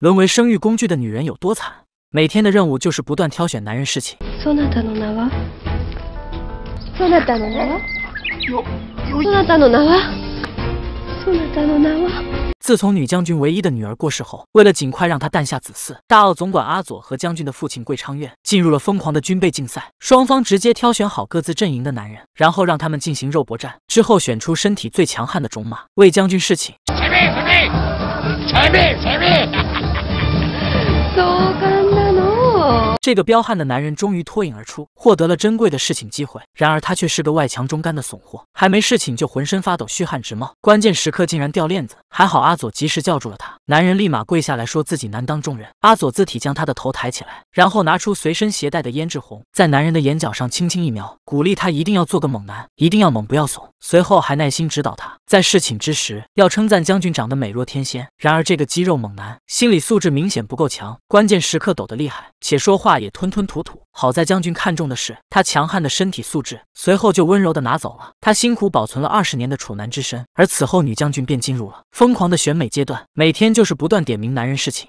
沦为生育工具的女人有多惨？每天的任务就是不断挑选男人侍寝。名名名名自从女将军唯一的女儿过世后，为了尽快让她诞下子嗣，大奥总管阿佐和将军的父亲桂昌院进入了疯狂的军备竞赛。双方直接挑选好各自阵营的男人，然后让他们进行肉搏战，之后选出身体最强悍的种马为将军侍寝。前避，前避，前避，前避。这个彪悍的男人终于脱颖而出，获得了珍贵的侍寝机会。然而他却是个外强中干的怂货，还没侍寝就浑身发抖，虚汗直冒。关键时刻竟然掉链子，还好阿佐及时叫住了他。男人立马跪下来说自己难当重任。阿佐自体将他的头抬起来，然后拿出随身携带的胭脂红，在男人的眼角上轻轻一描，鼓励他一定要做个猛男，一定要猛，不要怂。随后还耐心指导他，在侍寝之时要称赞将军长得美若天仙。然而这个肌肉猛男心理素质明显不够强，关键时刻抖得厉害，且说话也吞吞吐吐。好在将军看中的是他强悍的身体素质，随后就温柔的拿走了他辛苦保存了二十年的处男之身。而此后女将军便进入了疯狂的选美阶段，每天就是不断点名男人侍寝。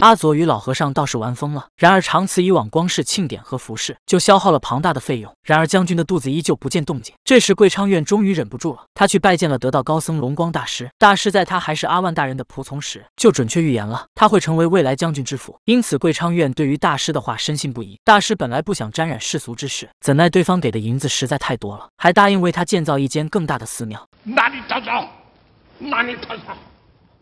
阿佐与老和尚倒是玩疯了。然而长此以往，光是庆典和服饰就消耗了庞大的费用。然而将军的肚子依旧不见动静。这时桂昌院终于忍不住了，他去拜见了得道高僧龙光大师。大师在他还是阿万大人的仆从时，就准确预言了他会成为未来将军之父，因此桂昌院对于大师的话深信不疑。大师本来不想沾染世俗之事，怎奈对方给的银子实在太多了，还答应为他建造一间更大的寺庙。哪里找走？哪 里找走？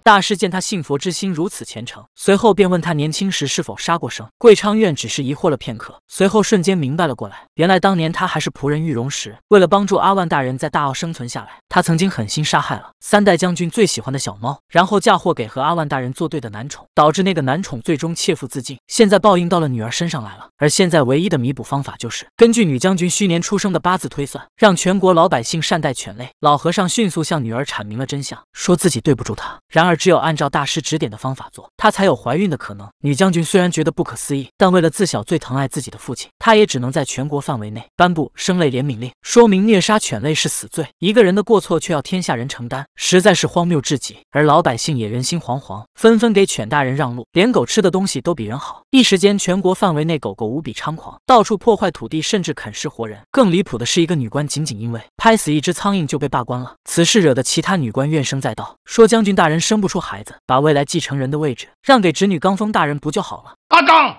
大师见他信佛之心如此虔诚，随后便问他年轻时是否杀过生。桂昌院只是疑惑了片刻，随后瞬间明白了过来。原来当年他还是仆人玉容时，为了帮助阿万大人在大奥生存下来，他曾经狠心杀害了三代将军最喜欢的小猫，然后嫁祸给和阿万大人作对的男宠，导致那个男宠最终切腹自尽。现在报应到了女儿身上来了。而现在唯一的弥补方法就是根据女将军虚年出生的八字推算，让全国老百姓善待犬类。老和尚迅速向女儿阐明了真相，说自己对不住她。然而。而只有按照大师指点的方法做，她才有怀孕的可能。女将军虽然觉得不可思议，但为了自小最疼爱自己的父亲，她也只能在全国范围内颁布生类怜悯令，说明虐杀犬类是死罪。一个人的过错却要天下人承担，实在是荒谬至极。而老百姓也人心惶惶，纷纷给犬大人让路，连狗吃的东西都比人好。一时间，全国范围内狗狗无比猖狂，到处破坏土地，甚至啃食活人。更离谱的是，一个女官仅仅因为拍死一只苍蝇就被罢官了。此事惹得其他女官怨声载道，说将军大人生。不出孩子，把未来继承人的位置让给侄女冈峰大人不就好了？阿刚，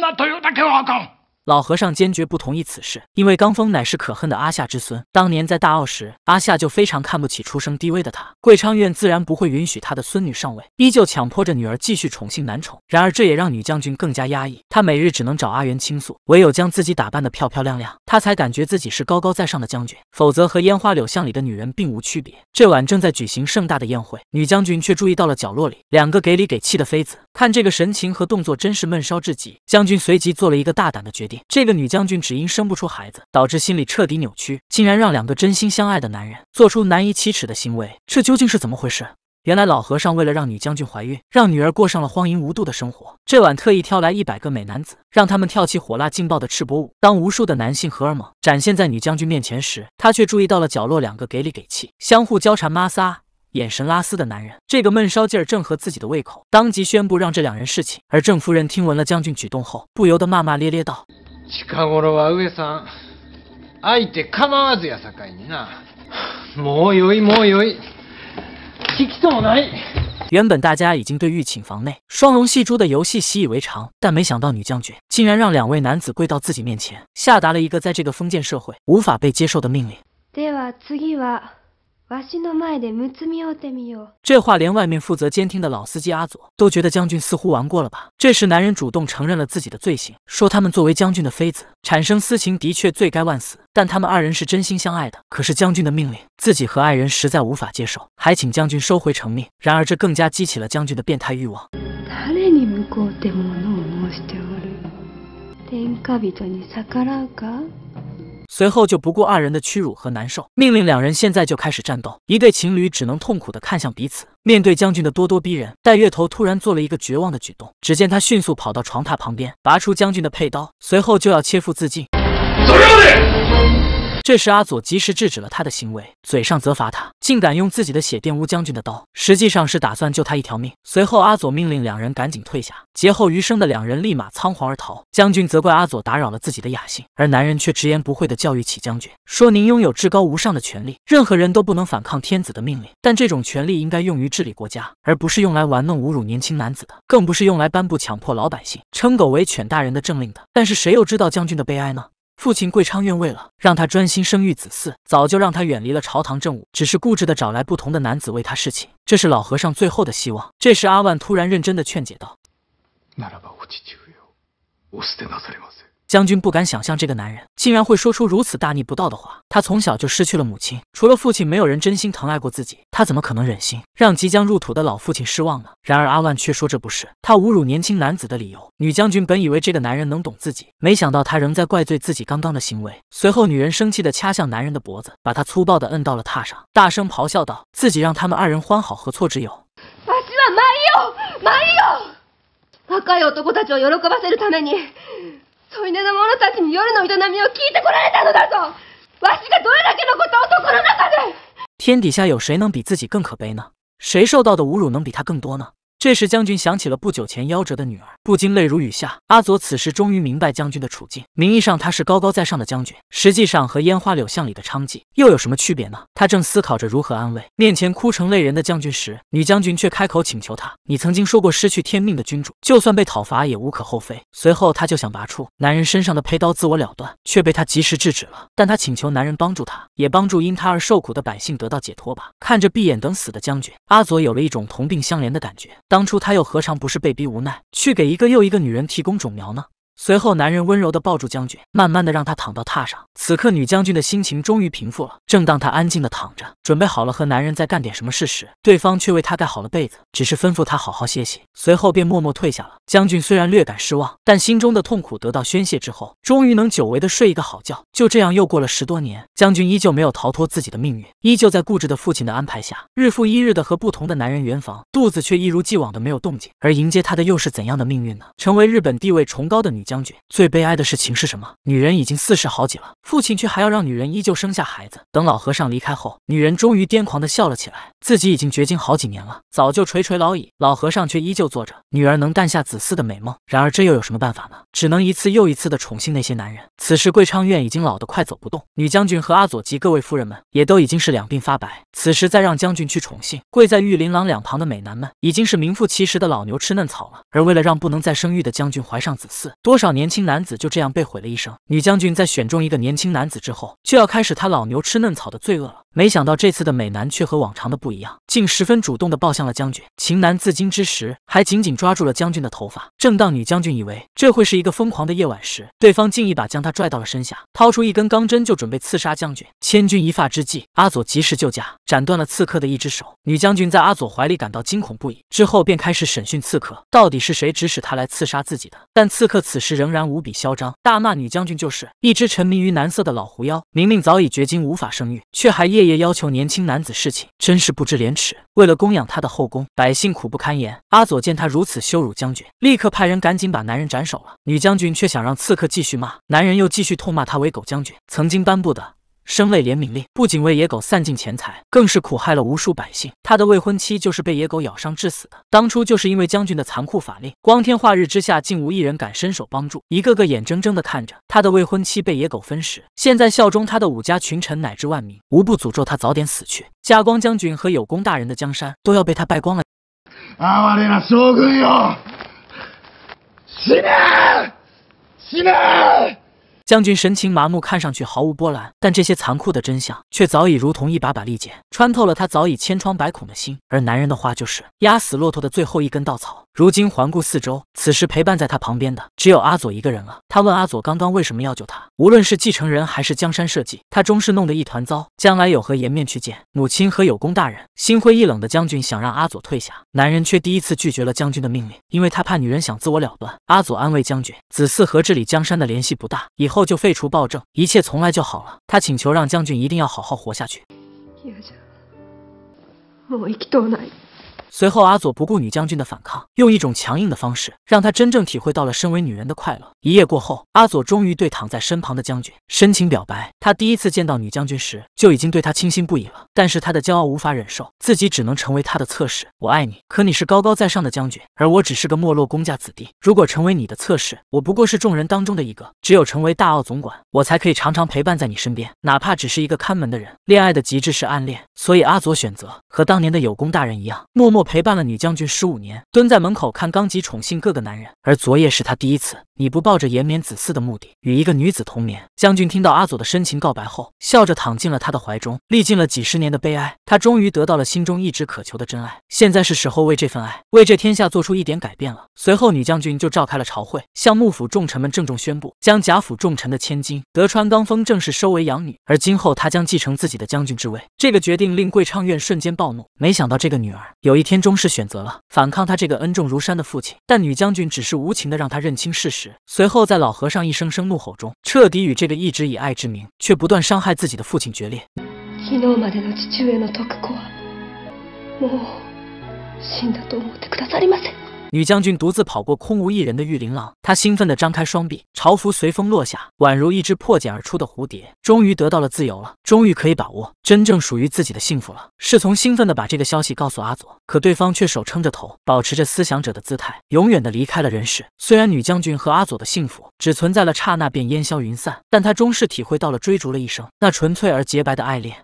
那头阿老和尚坚决不同意此事，因为刚风乃是可恨的阿夏之孙。当年在大奥时，阿夏就非常看不起出生低微的他。桂昌院自然不会允许他的孙女上位，依旧强迫着女儿继续宠幸男宠。然而这也让女将军更加压抑，她每日只能找阿元倾诉，唯有将自己打扮的漂漂亮亮，她才感觉自己是高高在上的将军，否则和烟花柳巷里的女人并无区别。这晚正在举行盛大的宴会，女将军却注意到了角落里两个给礼给气的妃子，看这个神情和动作，真是闷骚至极。将军随即做了一个大胆的决定。这个女将军只因生不出孩子，导致心理彻底扭曲，竟然让两个真心相爱的男人做出难以启齿的行为，这究竟是怎么回事？原来老和尚为了让女将军怀孕，让女儿过上了荒淫无度的生活。这晚特意挑来一百个美男子，让他们跳起火辣劲爆的赤膊舞。当无数的男性荷尔蒙展现在女将军面前时，她却注意到了角落两个给里给气、相互交缠摩撒、眼神拉丝的男人。这个闷烧劲儿正合自己的胃口，当即宣布让这两人侍寝。而郑夫人听闻了将军举动后，不由得骂骂咧咧道。近頃は上さん、相手構わずやさかいにな。もうよいもうよい。聞きそうない。原本大家已经对御寝房内双龙戏珠的游戏习以为常，但没想到女将军竟然让两位男子跪到自己面前，下达了一个在这个封建社会无法被接受的命令。这话连外面负责监听的老司机阿佐都觉得将军似乎玩过了吧。这时，男人主动承认了自己的罪行，说他们作为将军的妃子产生私情的确罪该万死，但他们二人是真心相爱的。可是将军的命令，自己和爱人实在无法接受，还请将军收回成命。然而，这更加激起了将军的变态欲望。随后就不顾二人的屈辱和难受，命令两人现在就开始战斗。一对情侣只能痛苦的看向彼此，面对将军的咄咄逼人，戴月头突然做了一个绝望的举动。只见他迅速跑到床榻旁边，拔出将军的佩刀，随后就要切腹自尽。走这时，阿佐及时制止了他的行为，嘴上责罚他，竟敢用自己的血玷污将军的刀，实际上是打算救他一条命。随后，阿佐命令两人赶紧退下。劫后余生的两人立马仓皇而逃。将军责怪阿佐打扰了自己的雅兴，而男人却直言不讳地教育起将军，说：“您拥有至高无上的权利，任何人都不能反抗天子的命令。但这种权利应该用于治理国家，而不是用来玩弄、侮辱年轻男子的，更不是用来颁布强迫老百姓称狗为犬大人的政令的。但是谁又知道将军的悲哀呢？”父亲贵昌愿为了让他专心生育子嗣，早就让他远离了朝堂政务，只是固执的找来不同的男子为他侍寝。这是老和尚最后的希望。这时，阿万突然认真的劝解道。将军不敢想象这个男人竟然会说出如此大逆不道的话。他从小就失去了母亲，除了父亲，没有人真心疼爱过自己。他怎么可能忍心让即将入土的老父亲失望呢？然而阿万却说这不是他侮辱年轻男子的理由。女将军本以为这个男人能懂自己，没想到他仍在怪罪自己刚刚的行为。随后女人生气地掐向男人的脖子，把他粗暴地摁到了榻上，大声咆哮道：“自己让他们二人欢好何错之有？”私はマヨマヨ若い男たちを喜ばせるために。添い寝の者たちに夜の営みを聞いてこられたのだぞわしがどれだけのことをの中で天底下有谁能比自己更可悲呢？谁受到的侮辱能比他更多呢？这时，将军想起了不久前夭折的女儿，不禁泪如雨下。阿佐此时终于明白将军的处境，名义上他是高高在上的将军，实际上和烟花柳巷里的娼妓又有什么区别呢？他正思考着如何安慰面前哭成泪人的将军时，女将军却开口请求他：“你曾经说过，失去天命的君主，就算被讨伐也无可厚非。”随后，他就想拔出男人身上的佩刀，自我了断，却被他及时制止了。但他请求男人帮助他，也帮助因他而受苦的百姓得到解脱吧。看着闭眼等死的将军，阿佐有了一种同病相怜的感觉。当初他又何尝不是被逼无奈，去给一个又一个女人提供种苗呢？随后，男人温柔地抱住将军，慢慢地让他躺到榻上。此刻，女将军的心情终于平复了。正当她安静地躺着，准备好了和男人再干点什么事时，对方却为她盖好了被子，只是吩咐她好好歇息，随后便默默退下了。将军虽然略感失望，但心中的痛苦得到宣泄之后，终于能久违的睡一个好觉。就这样，又过了十多年，将军依旧没有逃脱自己的命运，依旧在固执的父亲的安排下，日复一日地和不同的男人圆房，肚子却一如既往的没有动静。而迎接他的又是怎样的命运呢？成为日本地位崇高的女将。将军最悲哀的事情是什么？女人已经四十好几了，父亲却还要让女人依旧生下孩子。等老和尚离开后，女人终于癫狂的笑了起来。自己已经绝经好几年了，早就垂垂老矣，老和尚却依旧做着女儿能诞下子嗣的美梦。然而这又有什么办法呢？只能一次又一次的宠幸那些男人。此时贵昌院已经老得快走不动，女将军和阿佐及各位夫人们也都已经是两鬓发白。此时再让将军去宠幸跪在玉琳琅两旁的美男们，已经是名副其实的老牛吃嫩草了。而为了让不能再生育的将军怀上子嗣，多。多少年轻男子就这样被毁了一生？女将军在选中一个年轻男子之后，就要开始她老牛吃嫩草的罪恶了。没想到这次的美男却和往常的不一样，竟十分主动的抱向了将军。情男自禁之时，还紧紧抓住了将军的头发。正当女将军以为这会是一个疯狂的夜晚时，对方竟一把将她拽到了身下，掏出一根钢针就准备刺杀将军。千钧一发之际，阿佐及时救驾，斩断了刺客的一只手。女将军在阿佐怀里感到惊恐不已，之后便开始审讯刺客，到底是谁指使他来刺杀自己的？但刺客此时仍然无比嚣张，大骂女将军就是一只沉迷于男色的老狐妖，明明早已绝经无法生育，却还夜。夜夜要求年轻男子侍寝，真是不知廉耻。为了供养他的后宫，百姓苦不堪言。阿佐见他如此羞辱将军，立刻派人赶紧把男人斩首了。女将军却想让刺客继续骂男人，又继续痛骂他为狗将军。曾经颁布的。生泪怜悯令不仅为野狗散尽钱财，更是苦害了无数百姓。他的未婚妻就是被野狗咬伤致死的。当初就是因为将军的残酷法令，光天化日之下竟无一人敢伸手帮助，一个个眼睁睁的看着他的未婚妻被野狗分食。现在效忠他的武家群臣乃至万民无不诅咒他早点死去。加光将军和有功大人的江山都要被他败光了。啊，我的将军哟，死了，死了！将军神情麻木，看上去毫无波澜，但这些残酷的真相却早已如同一把把利剑，穿透了他早已千疮百孔的心。而男人的话，就是压死骆驼的最后一根稻草。如今环顾四周，此时陪伴在他旁边的只有阿佐一个人了。他问阿佐：“刚刚为什么要救他？”无论是继承人还是江山社稷，他终是弄得一团糟，将来有何颜面去见母亲和有功大人？心灰意冷的将军想让阿佐退下，男人却第一次拒绝了将军的命令，因为他怕女人想自我了断。阿佐安慰将军：“子嗣和治理江山的联系不大，以后就废除暴政，一切从来就好了。”他请求让将军一定要好好活下去。随后，阿佐不顾女将军的反抗，用一种强硬的方式，让她真正体会到了身为女人的快乐。一夜过后，阿佐终于对躺在身旁的将军深情表白。他第一次见到女将军时，就已经对她倾心不已了。但是他的骄傲无法忍受，自己只能成为她的侧室。我爱你，可你是高高在上的将军，而我只是个没落公家子弟。如果成为你的侧室，我不过是众人当中的一个。只有成为大奥总管，我才可以常常陪伴在你身边，哪怕只是一个看门的人。恋爱的极致是暗恋，所以阿佐选择和当年的有功大人一样，默默。陪伴了女将军十五年，蹲在门口看纲吉宠幸各个男人，而昨夜是他第一次，你不抱着延绵子嗣的目的与一个女子同眠。将军听到阿佐的深情告白后，笑着躺进了他的怀中。历尽了几十年的悲哀，他终于得到了心中一直渴求的真爱。现在是时候为这份爱，为这天下做出一点改变了。随后，女将军就召开了朝会，向幕府重臣们郑重宣布，将贾府重臣的千金德川纲峰正式收为养女，而今后她将继承自己的将军之位。这个决定令桂昌院瞬间暴怒，没想到这个女儿有一天。天终是选择了反抗他这个恩重如山的父亲，但女将军只是无情的让他认清事实。随后，在老和尚一声声怒吼中，彻底与这个一直以爱之名却不断伤害自己的父亲决裂。女将军独自跑过空无一人的玉林廊，她兴奋地张开双臂，朝服随风落下，宛如一只破茧而出的蝴蝶，终于得到了自由了，终于可以把握真正属于自己的幸福了。侍从兴奋地把这个消息告诉阿佐，可对方却手撑着头，保持着思想者的姿态，永远地离开了人世。虽然女将军和阿佐的幸福只存在了刹那，便烟消云散，但她终是体会到了追逐了一生那纯粹而洁白的爱恋。